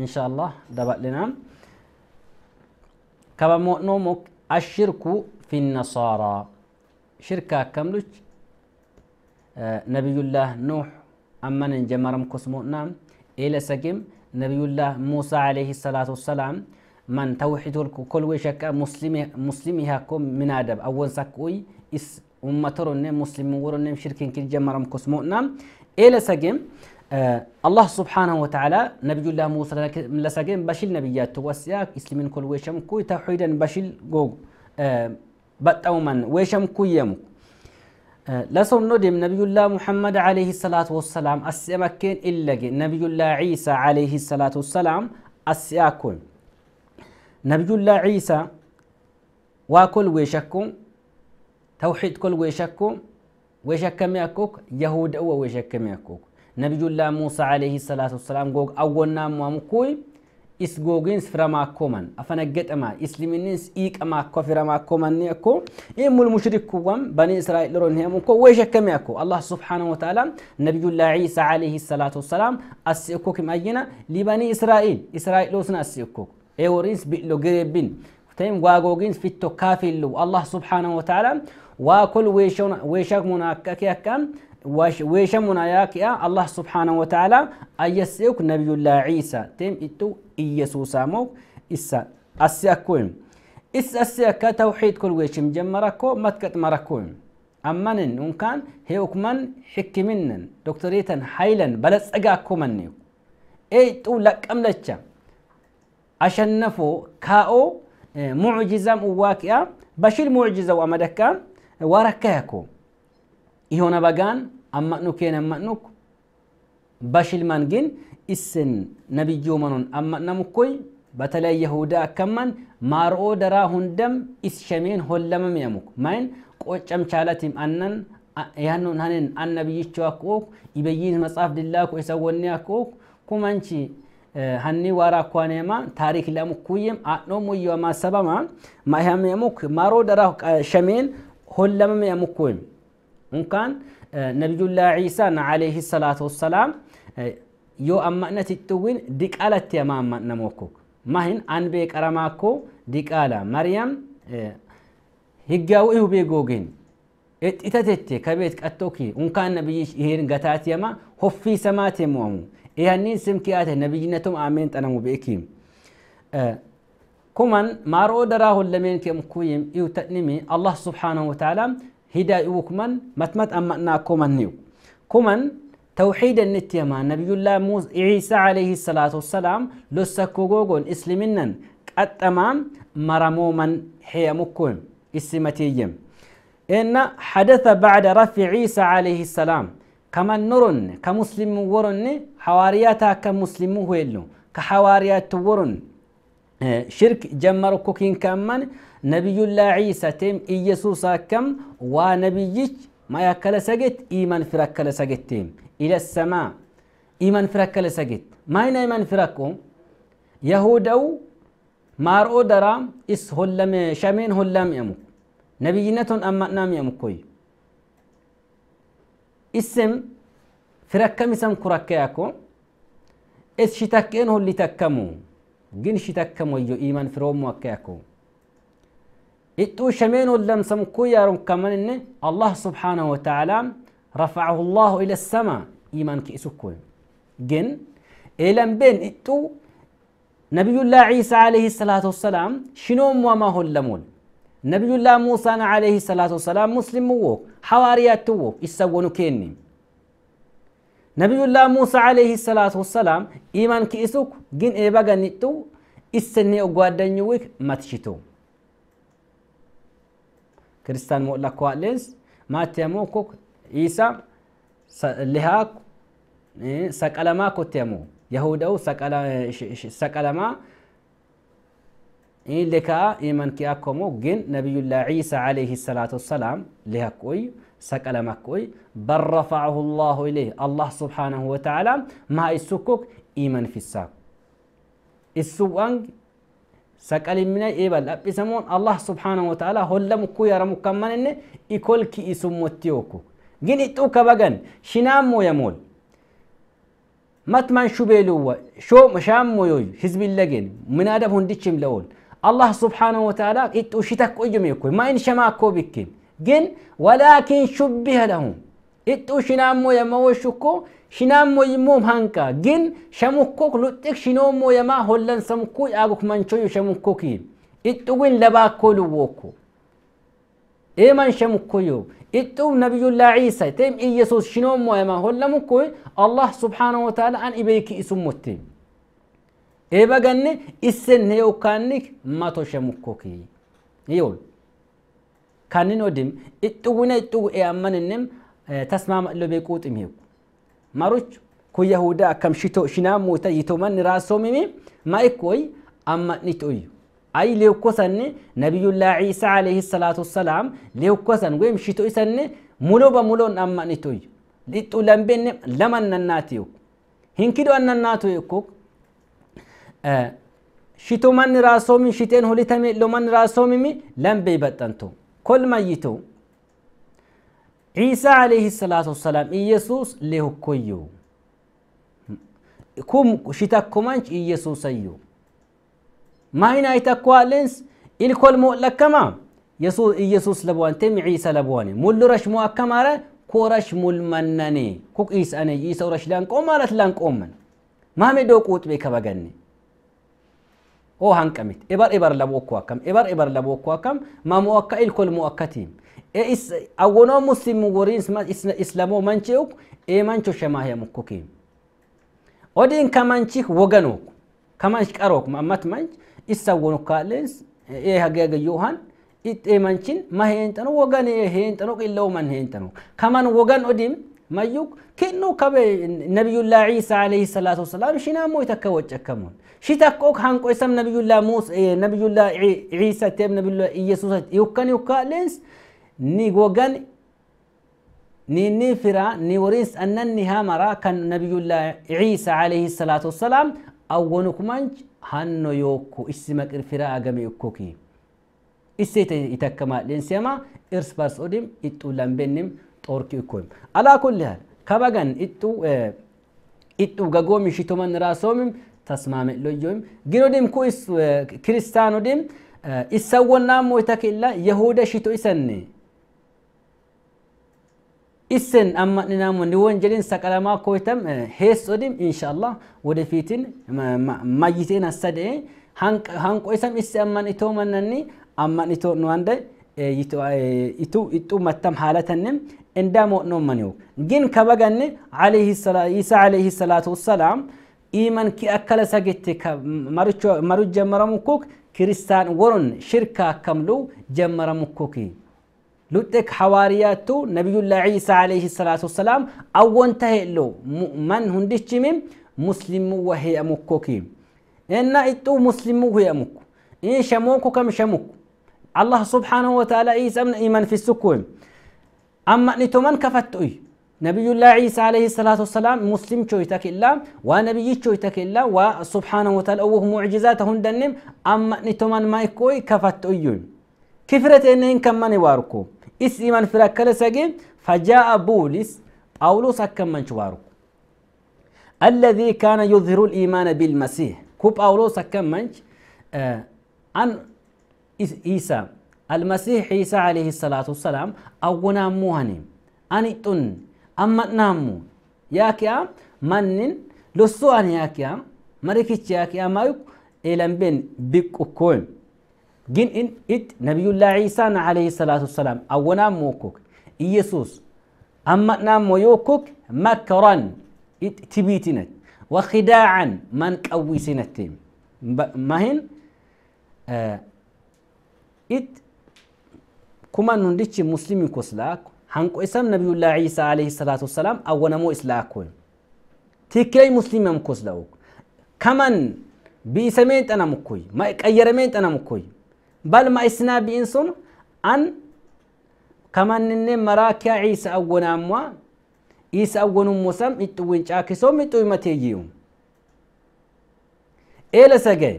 ኢንሻአላህ ደባልናም ከበሞኖ ሞክ አሽርኩ ፊ ነሳራ ሽርካ ከምሉች ነቢዩላህ ኑሕ አመንን ጀመረም ኮስሞና ኤለሰጌም ነቢዩላህ ሙሳ ዓለይህ ሰላት ወሰላም من توحيد كل وشك مسلم مسلم يهكم من ادب اول سكوي اس امترن مسلم ورن شركين كل جمرم كسمونا الى سجم آه، الله سبحانه وتعالى نبي الله موسى لسجن بشيل نبيات توسياك إسلامين كل ويشم كوي توحيدا بشيل جوج آه، بتأمن ويشم كوي كويم آه، لسون ندم نبي الله محمد عليه الصلاة والسلام أسمكين إلا نبي الله عيسى عليه الصلاة والسلام أسياكم نبي الله عيسى وكل ويشكم توحيد كل ويشكم ويشكم يأكوك يهود أو ويشكم يأكوك ነቢዩላ ሙሳ አለይሂ ሰላቱ ወሰላም ጎግ አወና ሟምኩይ ኢስጎግንስ ፍረማኮመን አፈነገጠማ ኢስሊምንስ ኢቀማኮ ፍረማኮመን እኮ ኢሙል ሙሽሪኩዋም በኒ እስራኤል ሮን ሄሙ እኮ ወይ ሸከሚ እኮ አላህ ስብሓነሁ ወተዓላ ነቢዩላ ዒሳ አለይሂ ሰላቱ ወሰላም አስእኮክ ማይና ሊበኒ እስራኤል እስራኤል ሎስን አስእኮክ ኤወሪንስ ቢሎ ግሬብን ተይም ዋጎግንስ ፊቶ ካፊሉ አላህ ስብሓነሁ ወተዓላ ዋኩል ዌሻሙናከኪያካም اياك يا الله سبحانه وتعالى أيسيوك نبي الله عيسى تيم إتو ايسو أموك إسا أسيأكوين إس أسيأكا توحيد كل ويشم جمركو متكت مركوين أمنن إن كان هيوك من حكمنن دكتوريتا حيلا بلس أقاكو منيو إي تو لك ام لتشا عشان نفو كاو آه، معجزة مواكيا بشيل معجزة وأمدكا وركاكو የሆነ በጋን አማዕኑ ኬን አማዕኑክ በሽልማን ግን እስን ነቢዩ መኖን አማዕነም እኮይ በተለይ የሁዳ አከማን ማርኦ ደራ ሁንደም ኢስሸሜን ሆለመም የሙክ ማይን ቆጨም ቻለቲም አነን ያኖን ሀኔን አነብይቸው አክኦክ ይበይን መጽሐፍ ድላኩ የሰወኒ አክኦክ ኩመንቺ ሀኒ ዋራ ኳኔማ ታሪክ ለሙኩይም አኖ ሙየማ ሰበማ ማያም የሙክ ማሮ ደራ ሸሜን ሆለመም የሙኩይም እንኳን ነቢዩላ ዒሳን ዓለይህ ሰላቱ ወሰላም ዮ አማእነት ጥዊን ዲቃለት የማ አማእነ ሞኩክ ማሂን አንቤ ቀረማኮ ዲቃላ መርያም ህጋዊ ሁቤ ጎግን እጥተቴቴ ከቤት ቀቶኪ እንኳን ነቢይ ይሄን ገታት የማ ሆፊ ሰማት የሞሙ ይህኒን ስም ኪያተ ነቢይነቱም አሜን ጠነሙ ብእኪም ኩመን ማርኦ ደራ ሁለሜን ኬምኩይም ኢውተኒሚ አላህ ስብሓነሁ ወተዓላ هدايو كمن متمت أنا كومن نيو كومن توحيد النتيما نبي الله موز عيسى عليه الصلاة والسلام لسكوغون إسلمنن أتمام مرموما من مكون إسمتيهم إن حدث بعد رفع عيسى عليه السلام كما نرن كمسلم ورن حوارياتا كمسلم هو كحواريات ورن ሽርክ ጀመርኩ ኪንካማን ነቢዩላ ዒሳ ቴም ኢየሱስ አከም ዋ ነቢይች ማያከለ ሰጌት ኢመን ፍረከለ ሰጌት ቴም ኢለሰማ ኢመን ፍረከለ ሰጌት ማይና ኢመን ፍረኮ የሁደው ማርኦ ደራ ኢስ ሆለሜ ሸሜን ሆላም የሙ ነቢይነቶን አማናም የሙ ኮይ እስም ፍረከም ኢሰም ኩረከያኮ እስ ሽተኬን ሆሊተከሙ جنشي تكا مويو إيمان فروم موكاكو إتو شمينو لم سمكو يا كمان الله سبحانه وتعالى رفعه الله إلى السماء إيمان كيسوكو جن إلم بين إتو نبي الله عيسى عليه الصلاة والسلام شنوم وما هو اللمون نبي الله موسى عليه الصلاة والسلام مسلم موك حواريات توك إسوونو كيني نبي الله موسى عليه الصلاة والسلام إيمان كيسوك جن إيباغا نتو إسني أقوادنيوك ماتشتو كريستان مؤلاء كوالينس ماتيموكوك عيسى لهاك سكالما كوتيمو يهودو سكالما إيه لكا إيمان كي أكومو جن نبي الله عيسى عليه الصلاة والسلام لهاكوي سكلمكوي بل رفعه الله إليه الله سبحانه وتعالى ما السكوك إيمان في الساق السوانج سكال من إيبال أبسمون الله سبحانه وتعالى هلا مكو يرى مكمن إن إكل كي إسموتيوكو جن إتوك بغن شنام مو يمول متمن شو بيلو شو مشام مو يوي حزب اللجن من هذا هندشم لول الله سبحانه وتعالى إتو شتك أجميكو ما إن شماكو بكين ግን ወላኪን ሹብህ ለሁም እጡ ሽናሞ የመወሽኮ ሽናሞ ይሞም ሃንቀ ግን ሸሙኮክ ሉጥቅ ሽኖሞ የማ ሆለን ሰምኩ ያጉክ መንቾዩ ሸሙኮክ እጡ ግን ለባኮ ልዎኮ إيمان شمكيو إتو نبي الله عيسى تيم إيسوس شنوم وما هلا مكوي الله سبحانه وتعالى أن إبيك اسم متيم إيبا جنة إسن هيو كانك ما تشمكوكي يقول kanin odim ittuwina ittuwu e ammaninim tasmaama'lo beekuutim hiiku maruch ku yahuda akkam shito shinaamuuta yitomanni raasoomimi ma'ikoy amma'nitoyyu አይ ሌኮሰን ነቢዩላህ ዒሳ ዓለይህ ሰላቱ ሰላም ሌኮሰን ወይም ሽቶ ይሰን ሙሉ በሙሉ አማኒቶይ ሊጡ ለንቤን ለመነናት ይኩ ሂንኪዶ አነናቱ ይኩ ሽቶ ማን ራሶሚ ሽጤን ሁሊተሜ ሎማን ራሶሚሚ ለንቤ ይበጠንቶ كل ميت عيسى عليه الصلاة والسلام إيسوس له كيو كم شتكمانش إيسوس أيو ما هنا يتكوالنس الكل مؤلكما يسوع إيسوس لبوان تم عيسى لبوان مول رش مؤكما كورش مول منني كوك إيس أنا إيسا ورش لانك أمارت لانك أمن ما مدوك أوت بيك بغني oo hanqamit ebar ebar labo ko akkam ebar ebar labo ko akkam ma muakka il kol muakkatim e is awono muslim worin islamo mancheu e mancho shemahya mukkukim odin kamanchi woganok kamanchi qarok mammat manch isa ee kalens e hagaga yohan it e manchin mahentano wogan e hentano illo man hentano kaman wogan odim mayyuk kinnu kabe nabiyullah isa alayhi salatu wasalam shina moita kawajakamun شتكوك هنك اسم نبي الله موسى إيه، نبي الله عيسى تيم نبي الله يسوع يوكان يوكا لينس ني غوغان ني نفرا ني وريس أنني هامرا كان نبي الله عيسى عليه الصلاة والسلام أولك منج هنو يوكو اسمك الفرا أغمي يوكوكي إسيت يتكما لينسيما إرس بارس أوديم إتو لنبنم طوركي يكويم على كل حال كبغان إتو إيه، إتو غغومي شتومن راسومم ተስማሚ ሎዮም ጊኖዲም ኩኢስ ክርስቲያኖዲም ኢሰወናም ወይተኬላ የሁደ ሽቶ ኢሰኔ ኢሰን አማንና ወንድ ወንጀልን ሰቀለማ ኮይተም ሄስ ዲም ኢንሻአላ ወደፊትን ማይቴን አሰደ ሃንቆ ኢሰም ኢስ አማን ኢቶ መነኒ አማን ኢቶ ነው አንደ ኢቱ ኢጡ መተም ሐለተንም እንዳ ሞት ነው ግን ከበገን ዓለይሂ ሰላቱ ወሰላም إيمان كي أكل سجت كمرجو مرج جمرة مكوك كريستان ورن شركة كملو جمرة مكوكي لوتك حوارياتو نبي الله عيسى عليه الصلاة والسلام أو انتهى له من هندش من مسلم وهي مكوكي إن إتو مسلم وهي مكو إن شموكو كم شموكو الله سبحانه وتعالى عيسى من إيمان في السكوين أما نتمن كفتوي نبي الله عيسى عليه الصلاة والسلام مسلم شوي تكلا ونبي شوي تكلا وسبحانه وتعالى أوه معجزات هندنم أما نتمن ما يكوي كفت أيون كفرت إنين كمان واركو إس إيمان فركل سجين فجاء بولس أولوس أكمن شواركو الذي كان يظهر الإيمان بالمسيح كوب أولوس من آه عن عيسى المسيح عيسى عليه الصلاة والسلام أونا موهنم أني تن amma nammu yaakiya mannin lossu'an yaakiya marikichi yaakiya mayuk elanben biqqukkoyim gin in it nabiyullah iisan alayhi salatu wassalaam awwanaammookok iyesus ammadnaammo yookok makran it tibiitinet وخداعا من قوي سنتهم مهن آه ات كما نندش مسلمي كوسلاك hanqoysam nabiyullah isa alayhi salatu wassalam awwanamoo islaa kun tikkilay muslimam kos da'u kaman bi'isameen xanamukuy ma qayyarameen xanamukuy bal ma isinaa bi'in sun an kamaninne maraakiya isa awwanaamwa isa awwanummoosam ixxuwin caakisoo mixxuwi mateeyyiyu eela sagee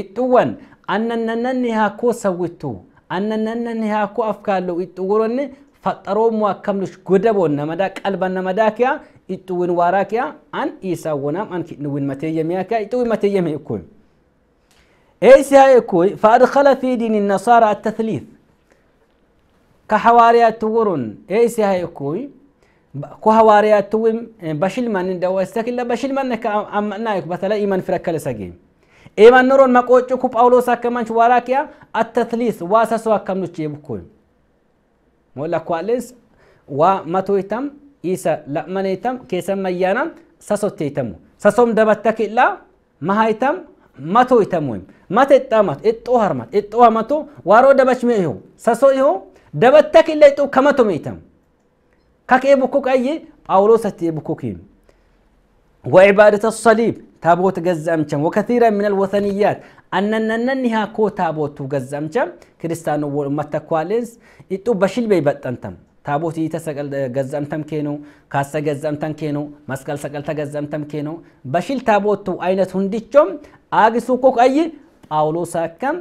ixxuwan annannannanni haakoo sawwittu annannannanni haakoo afkaallo ixxuwuronne ፈጠሮሙ አከምልሽ ጎደቦነ መዳ ቀልበነ መዳኪያ ኢጡውን ዋራኪያ አን ኢሳወናም አን ኪንውን መቴየሚያኪያ ኢጡውን መቴየሚ እኩይ ኤሲያ እኩይ ፈአድኸለ ፊ ዲን ነሳራ አተትሊፍ ከሐዋርያት ትውሩን ኤሲያ እኩይ ከሐዋርያት ትውም በሽልማን እንደወስተክለ በሽልማን ከአመናይኩ በተለይ ኢማን ፍረከለ ሰጌኝ ኢማን ኑሮን መቆጭኩ ጳውሎስ አከማንች ዋራኪያ አተትሊስ ዋሰሶ አከምልች የብኩይ مولا كواليس وما تويتم إيسا لا يتم كيسا ميانا ساسو تيتمو ساسوم دبتك إلا ما هيتم ما تويتموهم ما تتامت اتوهر مات اتوهمتو وارو دبش ميهو ساسو إيهو دبتك إلا إتو كماتو ميتم كاك إيبوكوك أي أولو ستي وعبادة الصليب تابوت جزأمشم وكثيرا من الوثنيات أن ننها كو تابوت جزأمشم كريستانو ومتكوالينس إتو بشيل بيبت أنتم تابوت يتسقل جزمتم كينو كاسا جزمتم كينو مسكال سقل جزمتم كينو بشيل تابوت تو أينة هنديشم آجسو سوكوك أي أولو ساكم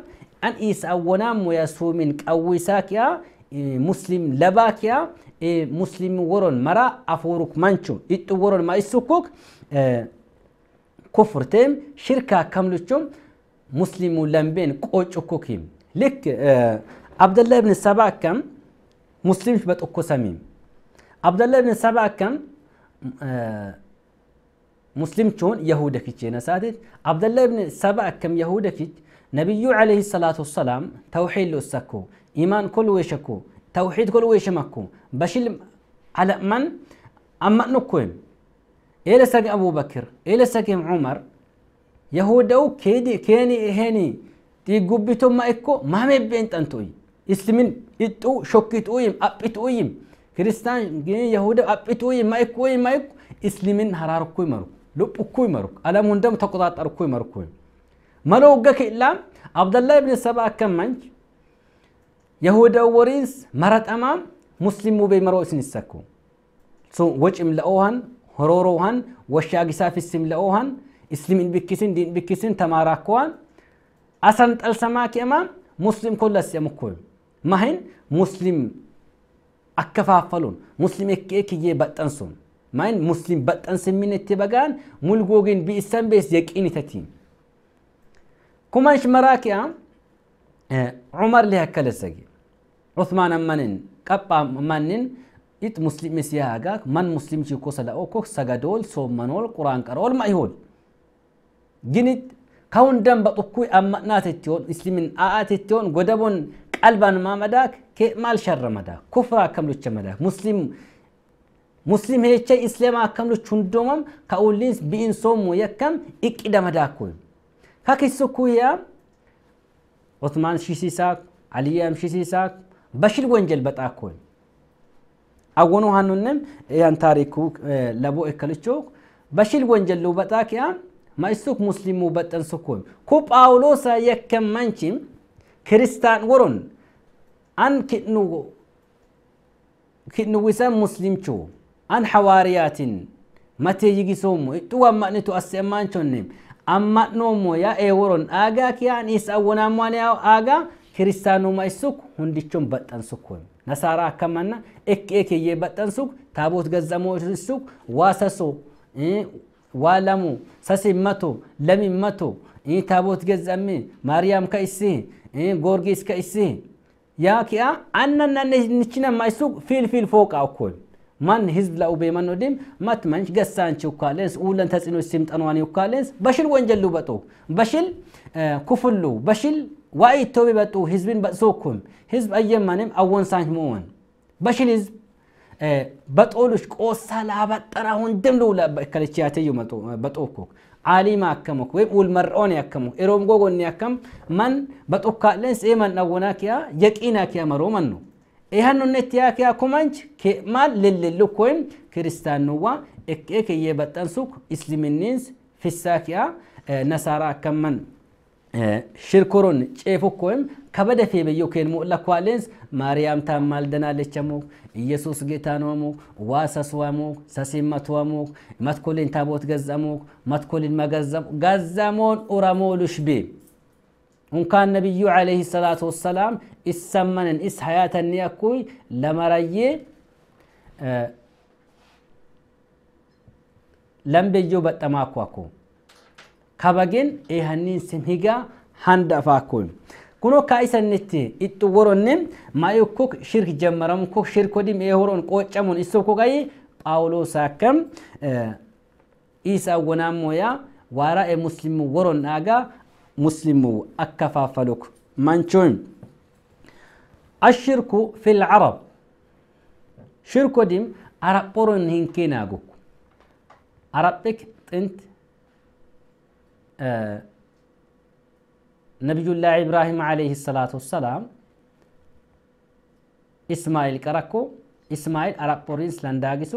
أن إيس أونام ويسو من اوي ساكيا مسلم لباكيا مسلم ورون مرا أفورك منشو إتو ورون ما إسوكوك ኩፍርቴም ሽርካ ከምልቹም ሙስሊሙ ለምቤን ቆጭኩኪም ልክ አብደላ ብን ሰባ ከም ሙስሊምሽ በጥኩ ሰሚም አብደላ ብን ሰባ ከም ሙስሊምችሁን የሁደ ኪች የነሳትች አብደላ ብን ሰባ ከም የሁደ ኪች ነቢዩ ዓለይሂ ሰላቱ ወሰላም ተውሒድ ልውሰኩ ኢማን ኩል ወይሸኩ ተውሒድ ኩል ወይሸመኩ በሽል አለማን አማንኩ ወይም إلى أبو بكر إلى عمر يهودو كيدي كيني هني تي قبتو ما إكو ما مبين تنتوي إسلمين إتو شكت أويم أبت أويم كريستان جين يهودا أبت أويم ما إكو ما إكو إسلمين هراركوي مروك لبكوي مروك ألا مندم تقطع أركوي مروكوي ملو جك إلام عبد الله بن سبا كم منج يهودا وريز مرت أمام مسلم وبي مرؤسين السكو سو وجه ملأوهن hororoohan washaa gisaa fissimla'oohan islimin bikkisin diin bikkisin tamaaraakkohan asan dhalsamaa ki'ama muslim kollas yamukkoy mahin muslim akkafaaffaluun muslim ekkee kiyyee baxxansuun mahin muslim baxxansimmin itti bagaan mulgoogin bi'issan bees yaqiinitatiin kuman shmaraa ki'a umar lihakkaleessagi uthmaan ammanin qabbaa ammanin it muslimi siyaagaa man muslimchi kosa la'oo ko sagadool soomanool quraan qarool ma ihool ginit kawun damba xukkui amma'naatettiyoon islimin a'aatettiyoon godabon qalban maa madaak ke maal sharra madaak kufra akkam lucha madaak muslim muslim heecha islama akkam luch hundoomam ka ulliins bi'in soomu yakkam iqqida madaakun ka kissukkuyaa ዑስማን ሺሲሳክ አልያም ሺሲሳክ በሽል ወንጀል በጣኮን አወኑ ሀኑንም ያን ታሪኩ ለቦ እከልቾ በሽል ወንጀሉ በጣኪያ ማይሱክ ሙስሊሙ በጠንሱኮም ኩ ጳውሎስ የከም መንቺም ክርስታን ወሮን አን ኪድኑ ኪድንዊሰን ሙስሊምቹ አን ሐዋሪያትን መቴ ይጊሶሞ እጥዋ ማነቱ አስማንቾን አማዕኖሞ ያ ኤወሮን አጋ ኪያን ኢስ አወናሟን ያው አጋ ክርስታኑ ማይሱክ ሁንዲቾም በጠንሱኮም ነሳራ አከመና ኤክኤክ የበጠን ሱቅ ታቦት ገዘሞ ሱቅ ዋሰሶ ዋለሙ ሰሲመቶ ለሚመቶ ታቦት ገዘሜ ማርያም ከእሲ ጎርጊስ ከእሲ ያኪያ አነና ንችነ ማይሱቅ ፊልፊል ፎቃ እኮል ማን ህዝብ ለኡቤ መኖ ዲም ማት ገሳንች ኡካሌንስ ኡለን ተጽኖ ሲምጠኗን ኡካሌንስ በሽል ወንጀሉ በጦ በሽል ኩፍሉ በሽል ዋኢ እቶ ቢበጡ ህዝብን በእሱኩም ህዝብ አየመንም አወንሳኝ ሙውን በሽን ህዝብ በጦልሽ ቆሳ ላበጠራ ሁንድም ልውላ ከልችያትዩ በጦኩክ አሊማ አከሙክ ወይም ውልመርኦን ያከሙ ኢሮም ጎጎን ያከም መን በጦካለን ስኤመን አወና ኪያ የቂና ኪያ መሮ መኑ ይህኑነት ያኪያ ኩመንች ማል ልልልክ ወይም ክርስቲያኑዋ እቅክ እየበጠንሱክ እስልምኒንስ ፊሳኪያ ነሳራ አከመን ሽርኮሮን ጬፉኮም ከበደፌ በየው ከልሙ ለኳሌንስ ማርያም ታማልደናለች ሞ ኢየሱስ ጌታ ነው ሞ ዋሰስዋሞ ሰሲመትዋሞ መትኮሊን ታቦት ገዛሞ መትኮሊን መገዛም ገዛሞን ኡራሞ ሉሽቤ እንኳን ነቢዩ ዓለይሂ ሰላቱ ወሰላም ኢሰመነን እስ ሀያተን ያኩይ ለመራዬ ለምቤዮ በጠማኳኩ kabagen eehanniin simhigaa handa afaakkun kuno kaa isannitti itti woronne maayo kuk shirk jammaramu kuk shirkodim ee horon qoocamun isso kugayi phaawulos akkam eh, isaa mooyaa waaraa ee muslimu woron dhaaga muslimu akka faafaluk manchoon ashirku fi lcarab shirkodim arab hinkeen hinkeenaaguk arabik tint ነቢዩላህ ኢብራሂም ዓለይህ ሰላቱ ወሰላም ኢስማኤል ቀረኮ ኢስማኤል አረብ ኦሪንስ ለንዳጊሱ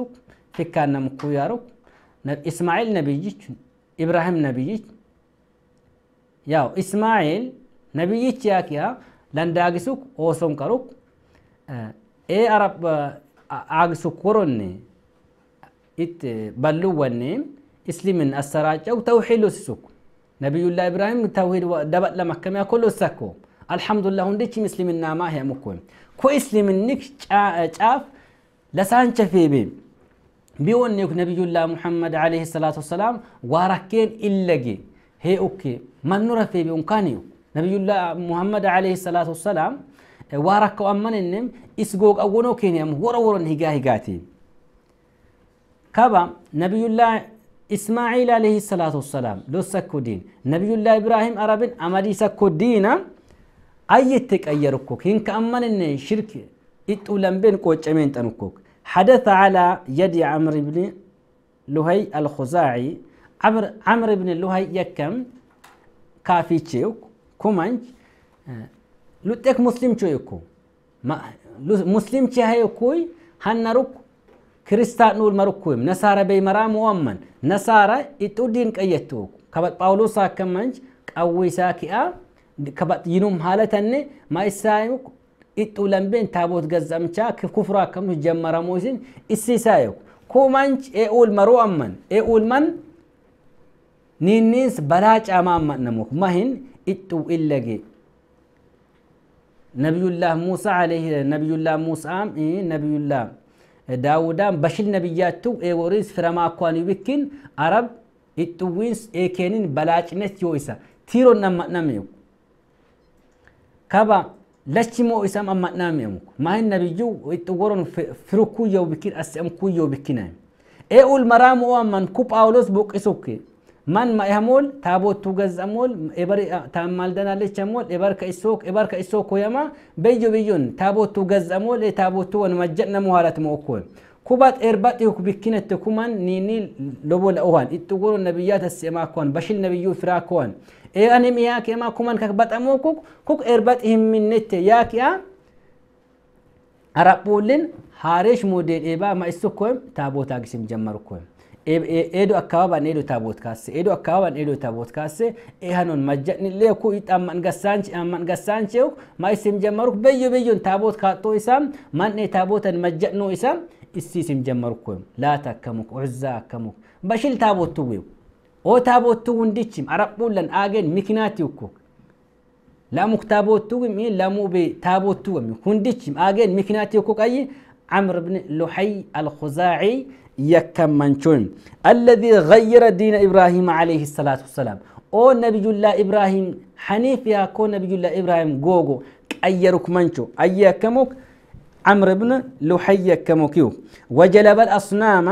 ፊካነም ኩያሩ ኢስማኤል ነቢይች ኢብራሂም ነቢይች ያው ኢስማኤል ነቢይች ያኪያ ለንዳጊሱ ኦሶን ቀሩ ኤ አረብ አግሱ ኮሮኔ ኢት በሉ ወኔም እስሊምን አሰራጨው ተውሒሉ ሲሱኩ نبي الله إبراهيم توحيد دبت لما كم كل سكو الحمد لله هندك مسلمنا ما هي مكوم كو إسلامنك شاف لسان شفي بيم بيون نيك نبي الله محمد عليه الصلاة والسلام واركين إلاجي هي أوكي من نرى في بيون كانيو نبي الله محمد عليه الصلاة والسلام واركو أمن النم إسقوق أونو كينيام ورا ورا هيجا هيجاتي كابا نبي الله إسماعيل عليه الصلاة والسلام لو سكو دين نبي الله إبراهيم عربين أمدي سكو دينا أيتك أيركوك هنك أمان إن شرك إتولم بين كوتش أمين تنكوك حدث على يد عمرو بن لهي الخزاعي عمر عمر بن لهي يكم كافي تشيوك كومانج آه، لتك مسلم تشيوكو مسلم تشيوكوي هنروك ክርስታኑል መርኩይም ነሳረ በይመራ ሙወመን ነሳረ ኢጡዲን ቀየቱ ከበት ጳውሎስ አከመንች ቀዊሳ ኪአ ይኑም ሀለተን ማይሳዩ ኢጡ ለምቤን ታቦት ገዘምቻ ኩፍራ አከምቱ ጀመረ ሙሲን እሲሳዩ ኩመንች ኤኡል መሩአመን ኤኡል መን ኒኒንስ በላ ጫማመን ነሙክ መህን ኢጡ ኢለጌ ነቢዩላህ ሙሳ ነቢዩላህ ሙሳም ነቢዩላህ daawudaan bashin nabiyyaattu eegoriis firamaa akkaan yubikkin arab ittuwiins eekeenin balaacines yoo isa tiiroon nama kaba lachi moo isam amma namiyamuk maahin nabiyyu ittuworon firukku yoo bikkin as amkuu yoo bikkinaa e ul maraa moo amman ku phaawulos kee. ማን ያሞል ታቦቱ ገዘሞል ታማልደናለች ሞል ኤበር ከእሶ ኮየማ በዩ ብዩን ታቦቱ ገዘሞል ታቦቱ ወንመጀነ መኋላት መኮን ኩባት ኤርባጢ ብኪነት ኩማን ኒኒ ሎቦ ለኡሃን ኢጥጉሩ ነቢያት ስማኮን በሽል ነቢዩ ፍራኮን ኤአንም ያኬማ ኩማን ከበጠሞ ኩክ ኩክ ኤርባጢ ህምነት ያኪያ አራቁልን ሃሬሽ ሞዴል ኤባ ማእሱ ታቦታ ግስም ጀመርኮም eedoo akkaabaan eedoo taaboot kaasse eedoo akkaabaan eedoo taaboot kaasse ehanon majjanillee ku amman gassaanche amman gassaanche ma isim jammaruk beyyo beyyon taaboot kaaxoo isaa man'ee taabootan majjannoo isaa issi isim jammaruk koyo laata akkamuk uzzaa akkamuk bashil taaboottu weewu oo taaboottu hundichim arabbuullan aageen mikinaati ukko lamuk taaboottu wimi lamuu be taaboottu wimi hundichim aageen mikinaati ukko qayyi amr ibn luhay al-khuzaa'i يكمنچون الذي غير دين إبراهيم عليه الصلاة والسلام أو نبي الله إبراهيم حنيف يا كون نبي الله إبراهيم جوجو أيرك منشو أيكمك عمر بن لحي كموكيو وجلب الأصنام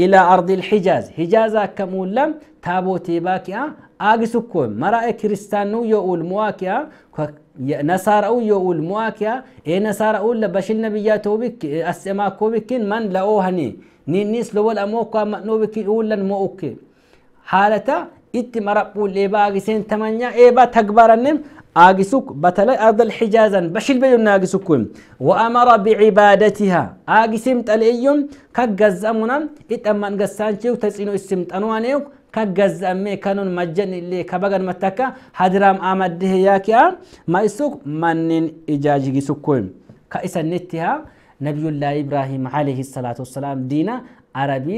إلى أرض الحجاز حجازا كمولا تابوتي باكيا أجسكو آه؟ مرأة كريستانو يقول مواكيا آه؟ نصارى يقول مواكيا آه؟ إيه نصارى لبشل نبياتو بك أسماكو بك من لأوهني ninnis lowol ammoo ka ma'noo biki uulan moo ukke haalata itti marabbuun eebaa agiseen tamanyaa eebaa tagbarannem آجسوك بتلا أرض الحجازا بشل بيون آجسوكم وأمر بعبادتها آجسمت الأيوم كجزمنا إتأمن جسانشيو تسينو اسمت أنوانيوك كجزمة كانون مجن اللي كبعن متكا هدرام آمد هيا كيا ما يسوك منن إجاجي سوكم كإسنتها عليه الصلاة والسلام دينا ሰላቱ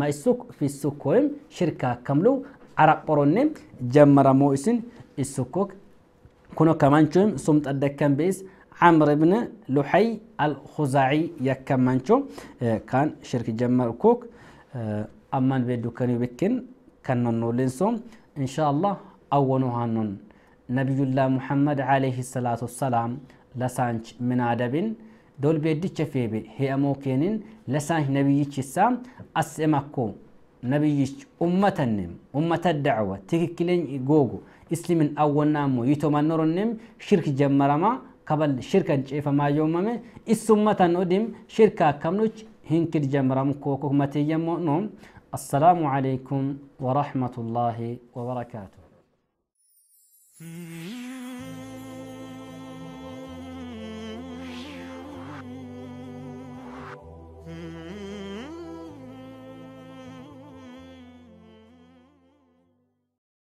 ما يسوك في ማይሱክ شركة ወይም ሽርካ ከምሉ جمرا ጀመረሞ እስን كونو كمان ከማንቾም سمت ጠደከም بيس عمر بن لحي الخزاعي يكمنشو كان شركة جمرا كوك أمان بيدو كان يبكن كان نولنسوم إن شاء الله أول نبي الله محمد عليه الصلاة والسلام لسانج من عدبين dolbeeddicha feebe he'amoo keeniin lasaan nabiyyichisaa as emakkoo nabiyyich ummatannem ummata dacwa tikikkileen googu islimin awwannaammoo yitomannoronnem shirk jammaramaa kabal shirkan ceefamaa yoomame issummatan odim shirka akkamnuch hinkir jamramu kokokumatiyammo no السلام عليكم ورحمة الله